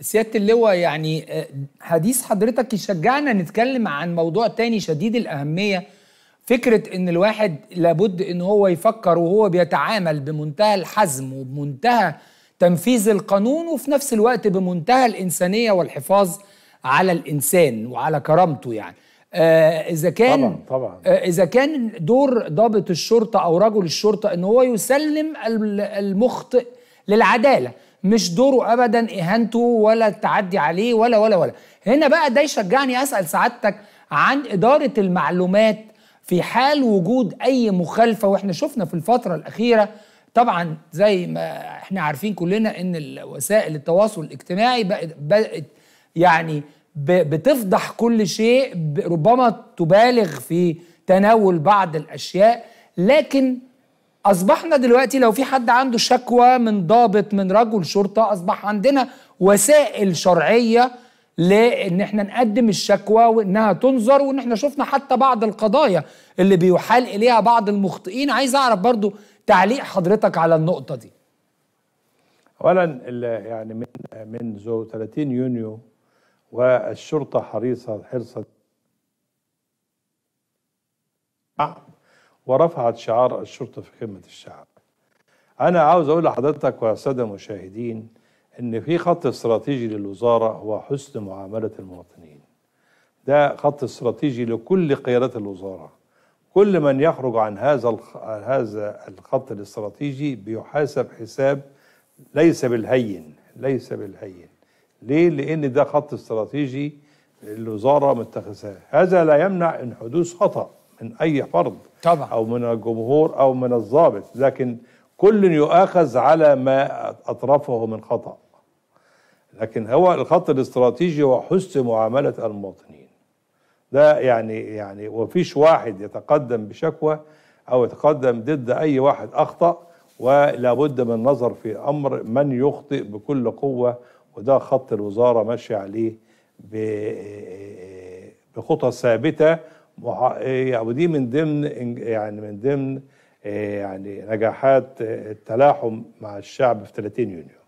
سياده اللواء يعني آه، حديث حضرتك يشجعنا نتكلم عن موضوع تاني شديد الاهميه فكره ان الواحد لابد ان هو يفكر وهو بيتعامل بمنتهى الحزم وبمنتهى تنفيذ القانون وفي نفس الوقت بمنتهى الانسانيه والحفاظ على الانسان وعلى كرامته يعني آه اذا كان طبعا طبعا آه اذا كان دور ضابط الشرطه او رجل الشرطه ان هو يسلم المخطئ للعداله مش دوره ابدا اهانته ولا التعدي عليه ولا ولا ولا هنا بقى ده يشجعني اسال سعادتك عن اداره المعلومات في حال وجود اي مخالفه واحنا شفنا في الفتره الاخيره طبعا زي ما احنا عارفين كلنا ان وسائل التواصل الاجتماعي بقت بقت يعني بتفضح كل شيء ربما تبالغ في تناول بعض الاشياء لكن اصبحنا دلوقتي لو في حد عنده شكوى من ضابط من رجل شرطه اصبح عندنا وسائل شرعيه لان احنا نقدم الشكوى وانها تنظر وان احنا شفنا حتى بعض القضايا اللي بيحال اليها بعض المخطئين عايز اعرف برضو تعليق حضرتك على النقطه دي اولا يعني من منذ 30 يونيو والشرطه حريصه حرصا ورفعت شعار الشرطة في خدمة الشعب أنا عاوز أقول لحضرتك والسادة المشاهدين إن في خط استراتيجي للوزارة هو حسن معاملة المواطنين ده خط استراتيجي لكل قيادات الوزارة كل من يخرج عن هذا هذا الخط الاستراتيجي بيحاسب حساب ليس بالهين ليس بالهين ليه؟ لأن ده خط استراتيجي الوزارة متخذاه هذا لا يمنع أن حدوث خطأ من اي فرد طبعا او من الجمهور او من الضابط لكن كل يؤاخذ على ما اطرفه من خطا لكن هو الخط الاستراتيجي هو حسن معامله المواطنين ده يعني يعني وفيش واحد يتقدم بشكوى او يتقدم ضد اي واحد اخطا ولا بد من النظر في امر من يخطئ بكل قوه وده خط الوزاره ماشيه عليه بخطى ثابته إيه، يعني ودي من ضمن يعني من ضمن إيه، يعني نجاحات إيه، التلاحم مع الشعب في 30 يونيو